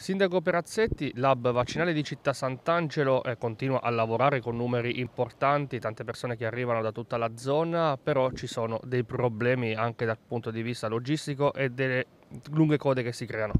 Sindaco Perazzetti, l'hub vaccinale di Città Sant'Angelo eh, continua a lavorare con numeri importanti, tante persone che arrivano da tutta la zona, però ci sono dei problemi anche dal punto di vista logistico e delle lunghe code che si creano.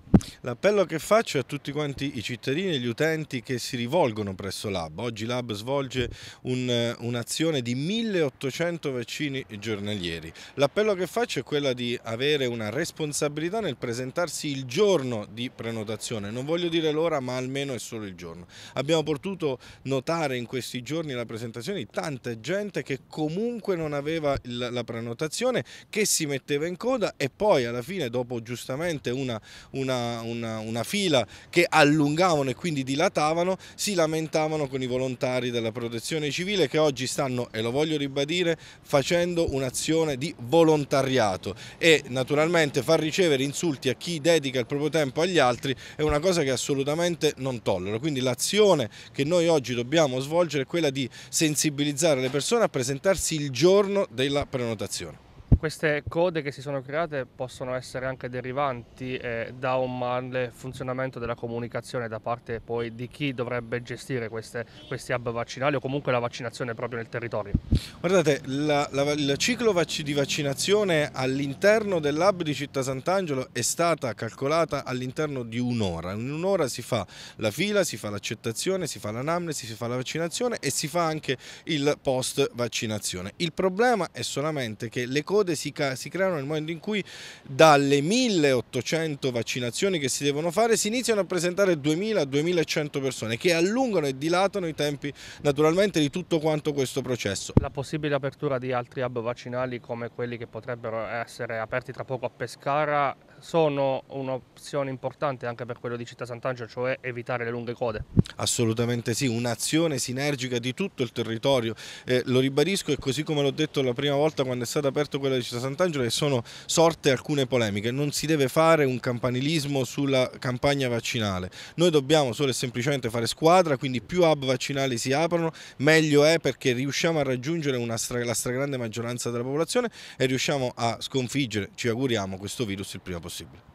L'appello che faccio è a tutti quanti i cittadini e gli utenti che si rivolgono presso Lab. Oggi Lab svolge un, eh, un'azione di 1800 vaccini giornalieri. L'appello che faccio è quella di avere una responsabilità nel presentarsi il giorno di prenotazione. Non voglio dire l'ora, ma almeno è solo il giorno. Abbiamo potuto notare in questi giorni la presentazione di tanta gente che comunque non aveva la prenotazione, che si metteva in coda e poi alla fine dopo giustamente giustamente una, una, una, una, fila che allungavano e quindi dilatavano, si lamentavano con i volontari della protezione civile che oggi stanno, e lo voglio ribadire, facendo un'azione di volontariato e naturalmente far ricevere insulti a chi dedica il proprio tempo agli altri è una cosa che assolutamente non tollero, quindi l'azione che noi oggi dobbiamo svolgere è quella di sensibilizzare le persone a presentarsi il giorno della prenotazione queste code che si sono create possono essere anche derivanti eh, da un mal funzionamento della comunicazione da parte poi di chi dovrebbe gestire queste, questi hub vaccinali o comunque la vaccinazione proprio nel territorio? Guardate, la, la, il ciclo vac di vaccinazione all'interno dell'hub di Città Sant'Angelo è stata calcolata all'interno di un'ora. In un'ora si fa la fila, si fa l'accettazione, si fa l'anamnesi, si fa la vaccinazione e si fa anche il post vaccinazione. Il problema è solamente che le code frode si, si creano nel momento in cui dalle 1800 vaccinazioni che si devono fare si iniziano a presentare 2000-2100 persone che allungano e dilatano i tempi naturalmente di tutto quanto questo processo. La possibile apertura di altri hub vaccinali come quelli che potrebbero essere aperti tra poco a Pescara sono un'opzione importante anche per quello di Città Sant'Angelo, cioè evitare le lunghe code. Assolutamente sì, un'azione sinergica di tutto il territorio. Eh, lo ribadisco e così come l'ho detto la prima volta quando è stato aperto quello di Città Sant'Angelo e sono sorte alcune polemiche. Non si deve fare un campanilismo sulla campagna vaccinale. Noi dobbiamo solo e semplicemente fare squadra, quindi più hub vaccinali si aprono, meglio è perché riusciamo a raggiungere stra la stragrande maggioranza della popolazione e riusciamo a sconfiggere, ci auguriamo, questo virus il prima possibile. possível.